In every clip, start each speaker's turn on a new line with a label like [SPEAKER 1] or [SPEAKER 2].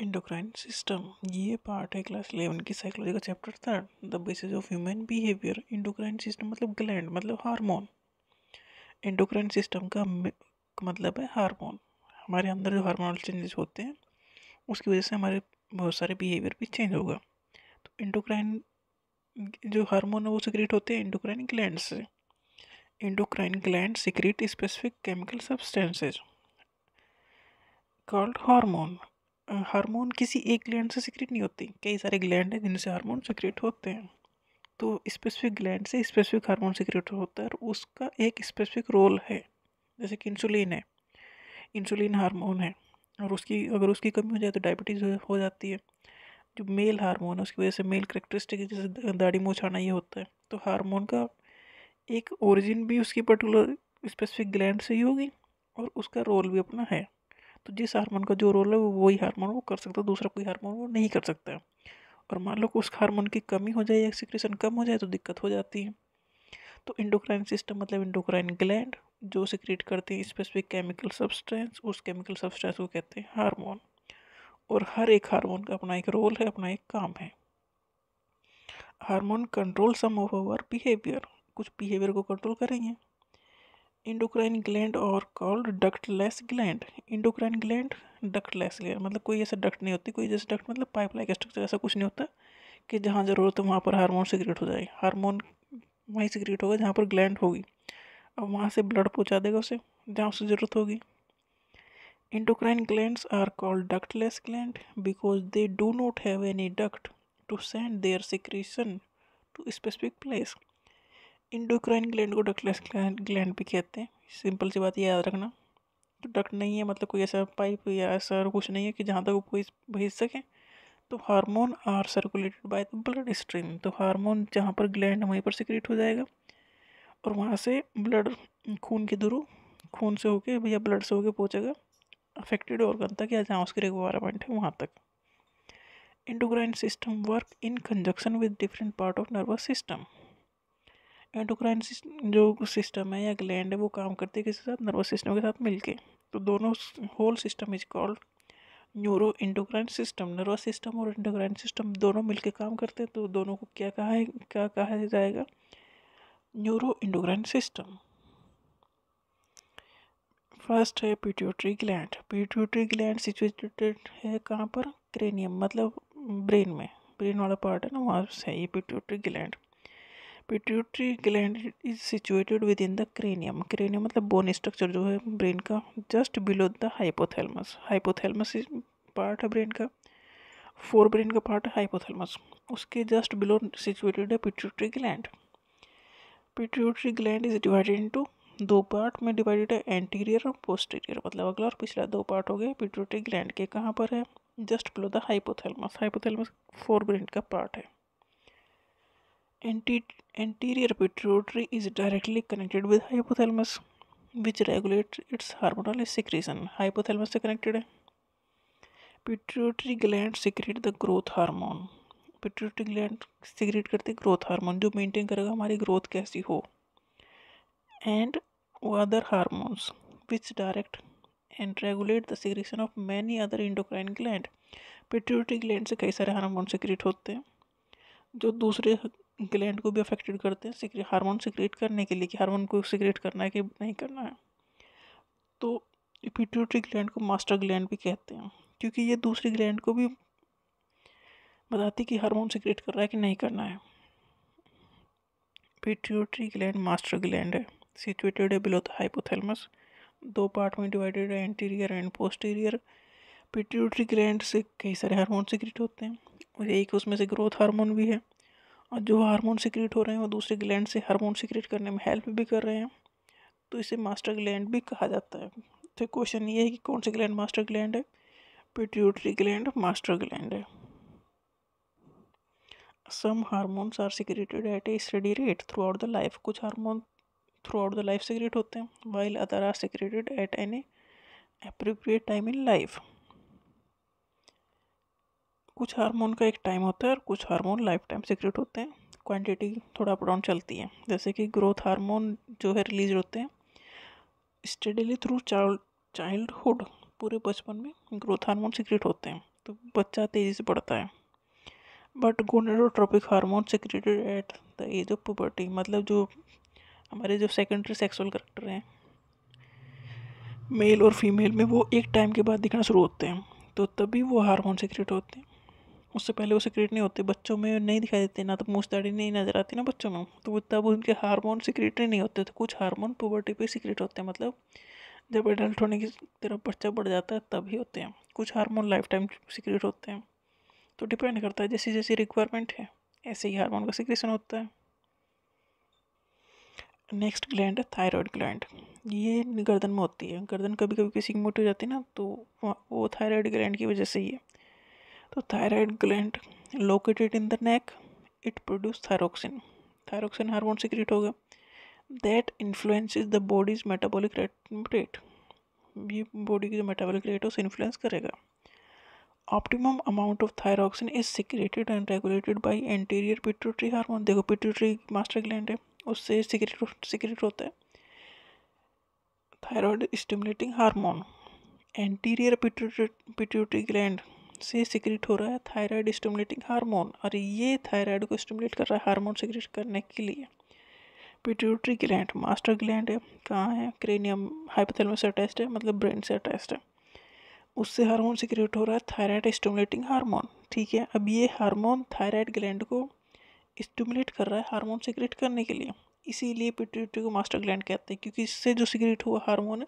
[SPEAKER 1] Endocrine system ये part है class eleven की साइकोलॉजी का chapter third the basis of human behaviour endocrine system मतलब ग्लैंड मतलब हार्मोन इंडोक्राइन सिस्टम का मतलब है हार्मोन हमारे अंदर जो हार्मोनल चेंजेस होते हैं उसकी वजह से हमारे बहुत सारे बिहेवियर भी चेंज होगा तो इंडोक्राइन जो हार्मोन है वो सिक्रेट होते हैं इंडोक्राइन ग्लैंड से endocrine gland secrete specific chemical substances called hormone hormone किसी एक ग्लैंड से सिक्रेट नहीं होती कई सारे ग्लैंड हैं जिनसे हार्मोन सिक्रेट होते हैं तो स्पेसिफिक ग्लैंड से स्पेसिफिक हार्मोन सिक्रेट होता है और उसका एक स्पेसिफिक रोल है जैसे कि इंसुलिन है इंसुलिन हार्मोन है और उसकी अगर उसकी कमी हो जाए तो डायबिटीज़ हो जाती है जो मेल हार्मोन है उसकी वजह से मेल करेक्टरिस्टिक जैसे दाढ़ी मोछाना ये होता है तो हार्मोन का एक ओरिजिन भी उसकी पर्टिकुलर स्पेसिफिक ग्लैंड से ही होगी और उसका रोल भी अपना है तो जिस हार्मोन का जो रोल है वो वही हार्मोन वो कर सकता है दूसरा कोई हार्मोन वो नहीं कर सकता है और मान लो उस हार्मोन की कमी हो जाए या सिक्रेशन कम हो जाए तो दिक्कत हो जाती है तो इंडोक्राइन सिस्टम मतलब इंडोक्राइन ग्लैंड जो सिक्रिएट करते हैं स्पेसिफिक केमिकल सब्सटेंस उस केमिकल सब्सटेंस को कहते हैं हारमोन और हर एक हारमोन का अपना एक रोल है अपना एक काम है hormone control some of our behaviour कुछ बिहेवियर को कंट्रोल करेंगे इंडोक्राइन ग्लैंड और called ductless gland endocrine gland ductless gland मतलब कोई ऐसा डक्ट नहीं होती कोई जैसे डक्ट मतलब पाइप लाइक स्ट्रक्चर ऐसा कुछ नहीं होता कि जहाँ ज़रूरत हो वहाँ पर हार्मोन सिक्रेट हो जाए हार्मोन वहीं सिक्रेट होगा जहाँ पर ग्लैंड होगी अब वहाँ से ब्लड पहुँचा देगा उसे जहाँ उसे ज़रूरत होगी endocrine gland are called ductless gland because they do not have any duct to send their secretion to specific place endocrine gland को डक्टलेस ग्लैंड भी कहते हैं सिंपल सी बात याद रखना तो डक्ट नहीं है मतलब कोई ऐसा पाइप या ऐसा कुछ नहीं है कि जहाँ तक कोई भेज सके तो hormone are circulated by the blood stream तो हार्मोन जहाँ पर ग्लैंड वहीं पर सिक्रेट हो जाएगा और वहाँ से ब्लड खून के थ्रू खून से होके या ब्लड से होके पहुँचेगा अफेक्टेड ऑर्गन तक या जहाँ उसकी रिक्वायरमेंट है वहाँ तक endocrine system work in conjunction with different part of nervous system endocrine जो सिस्टम है या ग्लैंड है वो काम करते हैं किसके साथ नर्वस सिस्टम के साथ मिलके तो दोनों whole system is called neuro endocrine system nervous system और इंडोक्राइन सिस्टम दोनों मिलके काम करते हैं तो दोनों को क्या कहा है क्या कहा जाएगा न्यूरो इंडोक्राइन सिस्टम फर्स्ट है pituitary gland pituitary gland situated है कहाँ पर क्रेनियम मतलब ब्रेन में ब्रेन वाला पार्ट है ना वहाँ से है ये pituitary gland pituitary gland is situated within the cranium cranium मतलब बोन स्ट्रक्चर जो है ब्रेन का just below the hypothalamus hypothalamus is part है ब्रेन का फोर ब्रेन का पार्ट है हाइपोथैलमस उसके जस्ट बिलो सिचुएटेड है pituitary gland pituitary gland is divided into दो पार्ट में डिवाइडेड है एंटीरियर और पोस्टीरियर मतलब अगला और पिछला दो पार्ट हो गए पिट्यूटरी ग्लैंड के कहाँ पर है just below the hypothalamus hypothalamus forebrain का पार्ट है anti- anterior pituitary is directly connected with hypothalamus which regulates its hormonal secretion hypothalamus से connected है pituitary gland secrete the growth hormone pituitary gland secrete करते growth hormone जो maintain करेगा हमारी growth कैसी हो and other hormones which direct and regulate the secretion of many other endocrine gland pituitary gland से कई सारे हार्मोन सिक्रेट होते हैं जो दूसरे ग्लैंड को भी अफेक्टेड करते हैं सिक्रे हार्मोन सिक्रेट करने के लिए कि हार्मोन को सिक्रेट करना है कि नहीं करना है तो पिट्यूटरी ग्लैंड को मास्टर ग्लैंड भी कहते हैं क्योंकि ये दूसरी ग्लैंड को भी बताती कि हार्मोन सिक्रेट कर रहा है कि नहीं करना है पिट्यूटरी ग्लैंड मास्टर ग्लैंड है सिचुएटेड है बिलो द हाइपोथेलमस दो पार्ट में डिवाइडेड है anterior and posterior pituitary gland से कई सारे हार्मोन सिक्रेट होते हैं और एक उसमें से ग्रोथ हार्मोन भी है और जो हार्मोन सिक्रिएट हो रहे हैं वो दूसरे ग्लैंड से हार्मोन सिक्रिएट करने में हेल्प भी कर रहे हैं तो इसे मास्टर ग्लैंड भी कहा जाता है तो क्वेश्चन ये है कि कौन से ग्लैंड मास्टर ग्लैंड है पिट्यूटरी ग्लैंड मास्टर ग्लैंड है some hormones are secreted at a steady rate throughout the life कुछ hormone throughout the life secrete होते हैं while other are secreted at an appropriate time in life कुछ hormone का एक time होता है और कुछ हार्मोन लाइफ टाइम सिक्रेट होते हैं क्वांटिटी थोड़ा अप डाउन चलती है जैसे कि ग्रोथ हार्मोन जो है रिलीज होते हैं स्टडीली थ्रू चाइल्ड चाइल्डहुड पूरे बचपन में ग्रोथ हार्मोन सिक्रेट होते हैं तो बच्चा तेज़ी से बढ़ता है but gonadotropic hormone secreted at the age of puberty मतलब जो हमारे जो सेकेंडरी सेक्सुअल करेक्टर हैं मेल और फीमेल में वो एक टाइम के बाद दिखना शुरू होते हैं तो तभी वो हार्मोन सिक्रेट होते हैं उससे पहले वो सिक्रेट नहीं होते बच्चों में नहीं दिखाई देते ना तो मूछ दाढ़ी नहीं नजर आती ना बच्चों में तो वो तब उनके हार्मोन सिक्रेट नहीं होते तो कुछ हार्मोन पुबर्टी पे सिक्रेट होते हैं मतलब जब एडल्ट होने की तरफ बच्चा बढ़ जाता है तब ही होते हैं कुछ हार्मोन लाइफ टाइम सिक्रेट होते हैं तो डिपेंड करता है जैसी जैसी रिक्वायरमेंट है ऐसे ही हारमोन का सिक्रेशन होता है नेक्स्ट ग्लैंड है थायराइड ग्लैंड ये गर्दन में होती है गर्दन कभी कभी किसी की मोटी हो जाती है ना तो वो थायराइड ग्लैंड की वजह से ही है तो thyroid gland located in the neck it produce thyroxine thyroxine hormone secrete होगा influence is the body's metabolic rate ये बॉडी की जो मेटाबॉलिक रेट है उसे इन्फ्लुएंस करेगा optimum amount of thyroxine is secreted and regulated by anterior pituitary hormone देखो pituitary master gland है उससे सिक्रेट सिक्रेट होता है thyroid stimulating hormone anterior pituitary gland से सिक्रिट हो रहा है थायराइड स्टमुलेटिंग हार्मोन और ये थायराइड को स्टमुलेट कर रहा है हार्मोन सिक्रिट करने के लिए पिट्यूटरी ग्लैंड मास्टर ग्लैंड है कहाँ है क्रेनियम हाइपोथैलेमस से अटैस्ट है मतलब ब्रेन से अटैस्ट है उससे हार्मोन सिक्रिट हो रहा है थायराइड स्टमुलेटिंग हार्मोन ठीक है अब ये हार्मोन थायराइड ग्लैंड को स्टमुलेट कर रहा है हार्मोन सिक्रिट करने के लिए इसीलिए पिट्यूटरी को मास्टर ग्लैंड कहते हैं क्योंकि इससे जो सिक्रिट हुआ हार्मोन है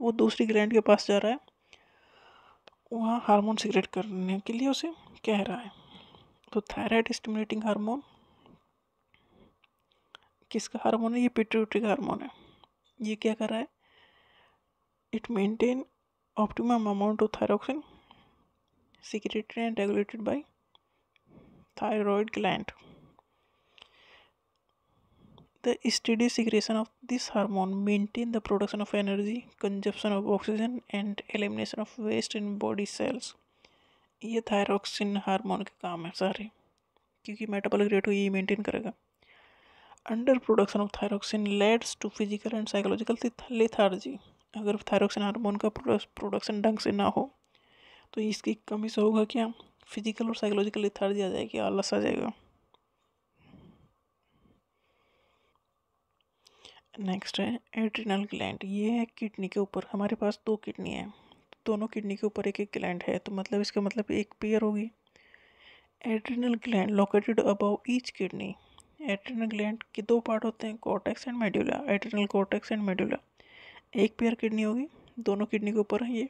[SPEAKER 1] वो दूसरी ग्लैंड के पास जा रहा है वहाँ हार्मोन सिगरेट करने के लिए उसे कह रहा है तो थायराइड स्टिमुलेटिंग हार्मोन किसका हार्मोन है ये पिट्यूटरी का हार्मोन है ये क्या कर रहा है it maintain optimum amount of thyroxine secreted and regulated by thyroid gland The steady secretion of this hormone maintain the production of energy, consumption of oxygen and elimination of waste in body cells. ये thyroxine hormone के काम है सारे क्योंकि metabolic rate को ये maintain करेगा under production of thyroxine leads to physical and psychological lethargy अगर थायरॉक्सिन हार्मोन का प्रोडक्शन ढंग से ना हो तो इसकी कमी से होगा क्या फिजिकल और साइकोलॉजिकल लेथार्जी आ जाएगी आलस आ जाएगा नेक्स्ट है एड्रिनल ग्लैंड ये है किडनी के ऊपर हमारे पास दो किडनी है दोनों किडनी के ऊपर एक एक ग्लैंड है तो मतलब इसका मतलब एक पेयर होगी adrenal gland located above each kidney adrenal gland के दो पार्ट होते हैं cortex and medulla adrenal cortex and medulla एक पेयर किडनी होगी दोनों किडनी के ऊपर है ये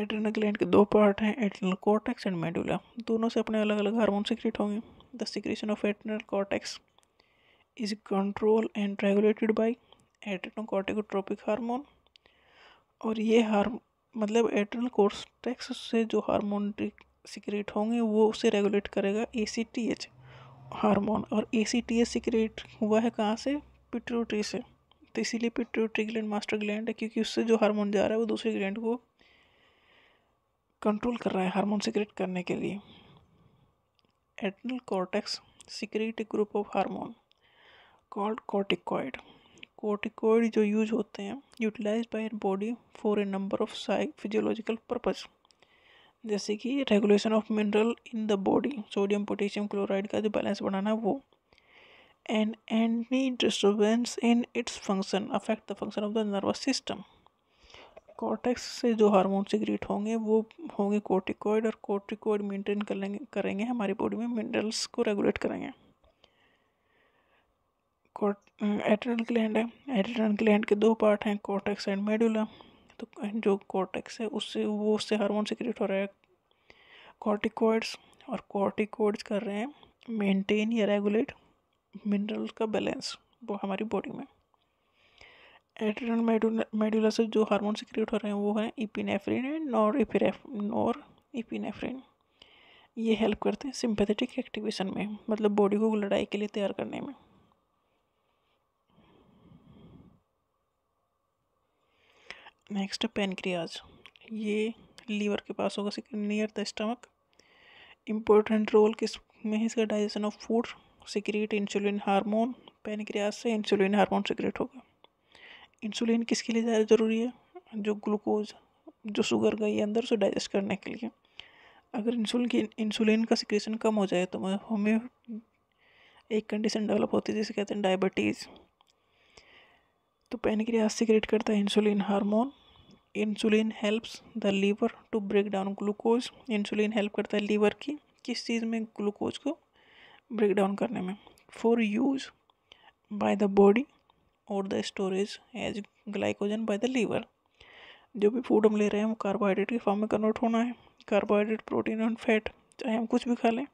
[SPEAKER 1] एड्रिनल ग्लैंड के दो पार्ट हैं एड्रिनल कॉर्टेक्स एंड मेड्यूला दोनों से अपने अलग अलग हार्मोन सिक्रेट होंगे the secretion of adrenal cortex is controlled and regulated by adrenocorticotropic hormone और ये हार मतलब एड्रेनल कोर्टेक्स से जो हार्मोन सिक्रेट होंगे वो उसे रेगुलेट करेगा A C T H hormone और A C T H secrete हुआ है कहाँ से पिट्रोट्री से तो इसीलिए पिट्रोट्री ग्लैंड मास्टर ग्लैंड है क्योंकि उससे जो हार्मोन जा रहा है वो दूसरे ग्लैंड को कंट्रोल कर रहा है हार्मोन सिक्रेट करने के लिए adrenal cortex secrete group of hormone called corticoid corticoid जो यूज होते हैं utilise by body for a number of psych physiological purpose जैसे कि regulation of mineral in the body sodium potassium chloride का जो बैलेंस बनाना है वो and any disturbance in its function affect the function of the nervous system cortex से जो hormone secrete होंगे वो होंगे कोर्टिकॉइड और कोर्टिकॉइड मेंटेन करेंगे करेंगे हमारी बॉडी में मिनरल्स को रेगुलेट करेंगे अं, एटरनल ग्लैंड है एटरनल ग्लैंड के दो पार्ट हैं कॉर्टेक्स एंड मेडुला तो जो कॉर्टेक्स है उससे वो उससे हार्मोन सिक्रेट हो रहा है कॉर्टिकॉइड्स और कॉर्टिकॉइड्स कर रहे हैं मेंटेन या रेगुलेट मिनरल का बैलेंस वो हमारी बॉडी में एटरनल मेडुला से जो हार्मोन सिक्रेट हो रहे हैं वो हैं epinephrine and nor epineph norepinephrine ये हेल्प करते हैं सिंपैथेटिक एक्टिवेशन में मतलब बॉडी को लड़ाई के लिए तैयार करने में नेक्स्ट है पेनक्रियाज ये लीवर के पास होगा near the stomach important role किस में इसका digestion of food secrete insulin hormone pancreas से इंसुलिन हार्मोन सिक्रेट होगा इंसुलिन किसके लिए ज़्यादा ज़रूरी है जो ग्लूकोज जो शुगर गई अंदर से डाइजेस्ट करने के लिए अगर इंसुलिन की इंसुलिन का सिक्रेशन कम हो जाए तो हमें एक कंडीशन डेवलप होती है जिसे कहते हैं डायबिटीज़ तो पेनक्रियाज सिक्रेट करता है insulin hormone insulin helps the liver to break down glucose insulin help करता है लीवर की किस चीज़ में ग्लूकोज को ब्रेक डाउन करने में for use by the body और the storage as glycogen by the liver जो भी फूड हम ले रहे हैं वो कार्बोहाइड्रेट के फॉर्म में कन्वर्ट होना है कार्बोहाइड्रेट प्रोटीन और फैट चाहे हम कुछ भी खा लें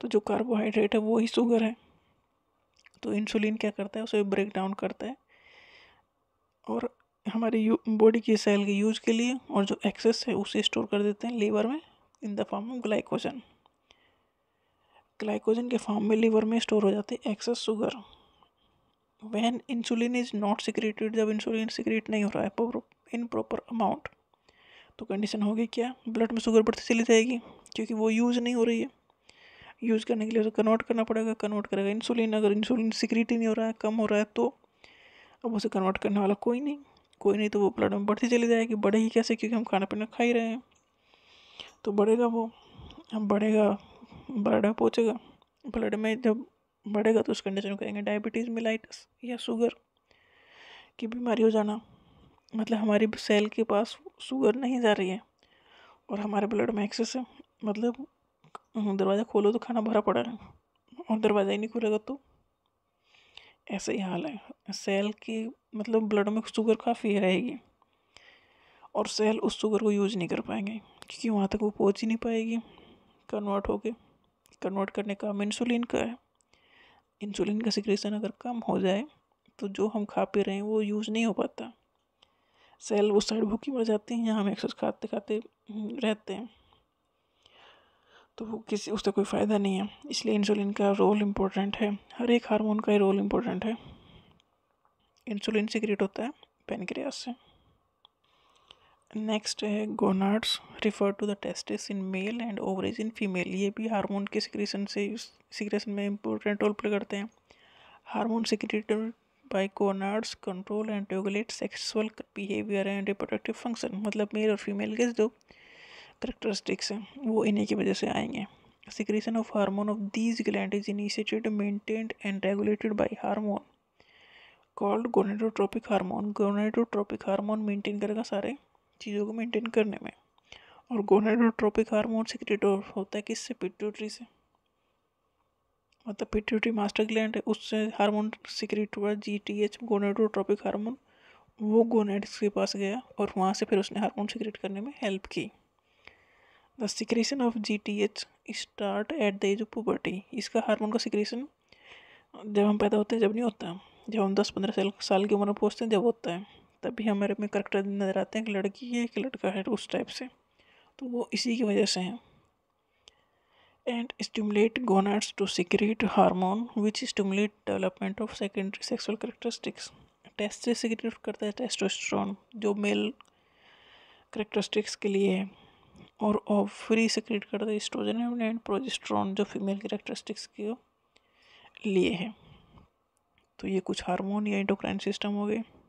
[SPEAKER 1] तो जो कार्बोहाइड्रेट है वो ही शुगर है तो इंसुलिन क्या करता है उसे ब्रेक डाउन करता है और हमारी बॉडी की सेल के यूज के लिए और जो एक्सेस है उसे स्टोर कर देते हैं लीवर में in the form of glycogen glycogen के फॉर्म में लीवर में स्टोर हो जाती है excess sugar when insulin is not secreted जब इंसुलिन सिक्रेट नहीं हो रहा है इन प्रॉपर अमाउंट तो कंडीशन होगी क्या ब्लड में शुगर बढ़ती चली जाएगी क्योंकि वो यूज़ नहीं हो रही है यूज़ करने के लिए उसे कन्वर्ट करना पड़ेगा कन्वर्ट करेगा इंसुलिन अगर इंसुलिन सिक्रेट ही नहीं हो रहा है कम हो रहा है तो अब उसे कन्वर्ट करने वाला कोई नहीं कोई नहीं तो वो ब्लड में बढ़ती चली जाएगी ही कैसे क्योंकि हम खाना पीना खा ही रहे हैं तो बढ़ेगा वो हम बढ़ेगा ब्लड में पहुँचेगा ब्लड में जब बढ़ेगा तो उस कंडीशन में कहेंगे डायबिटीज़ मिलाइटस या शुगर की बीमारी हो जाना मतलब हमारी सेल के पास शुगर नहीं जा रही है और हमारे ब्लड में एक्सेस है मतलब दरवाज़ा खोलो तो खाना भरा पड़ा है और दरवाज़ा ही नहीं खुलेगा तो ऐसा ही हाल है सेल की मतलब ब्लड में शुगर काफ़ी रहेगी और सेल उस शुगर को यूज नहीं कर पाएंगे क्योंकि वहाँ तक वो पहुँच ही नहीं पाएगी कन्वर्ट होके कन्वर्ट करने का काम इंसुलिन का है इंसुलिन का सिक्रेशन अगर कम हो जाए तो जो हम खा पी रहे हैं वो यूज़ नहीं हो पाता सेल उस साइड भूखी मर जाती हैं यहाँ हम एक्सरसाइज खाते खाते हम्म, रहते हैं तो वो किसी उसका कोई फ़ायदा नहीं है इसलिए इंसुलिन का रोल इम्पोर्टेंट है हर एक हार्मोन का ही रोल इम्पोर्टेंट है इंसुलिन सिक्रेट होता है पेनक्रियास से नेक्स्ट है gonads refer to the testis in male and ovaries in female ये भी हार्मोन के सिक्रेशन से सिक्रेशन में इम्पोर्टेंट रोल प्ले करते हैं hormone secreted by gonads control and regulate sexual behaviour and reproductive function मतलब मेल और फीमेल के जो करेक्टरिस्टिक्स हैं वो इन्हीं की वजह से आएंगे secretion of hormone of these gland is initiated maintained and regulated by hormone called gonadotropic hormone gonadotropic hormone maintain करेगा सारे चीज़ों को मेंटेन करने में और गोनाडोट्रोपिक हार्मोन सिक्रेट होता है किससे पिट्यूटरी से मतलब पिट्यूटरी मास्टर ग्लैंड है उससे हार्मोन सिक्रेट हुआ G T H gonadotropic hormone वो गोनेट्स के पास गया और वहाँ से फिर उसने हार्मोन सिक्रेट करने में हेल्प की the secretion of G T H start at the age of puberty इसका हार्मोन का सिक्रेशन जब हम पैदा होते हैं जब नहीं होता जब हम दस पंद्रह साल साल की उम्र में पहुँचते हैं जब होता है तभी हमारे में करेक्टर नज़र आते हैं कि लड़की है कि लड़का है उस टाइप से तो वो इसी की वजह से हैं and stimulate gonads to secrete hormone which stimulate development of secondary sexual characteristics test से सिक्रेट करता है टेस्टोस्ट्रॉन जो मेल करेक्टरिस्टिक्स के लिए है और ऑफ फ्री सिक्रेट करता एंड प्रोजेस्ट्रॉन जो फीमेल करेक्टरिस्टिक्स के लिए है तो ये कुछ हार्मोन या इंडोक्राइन सिस्टम हो गए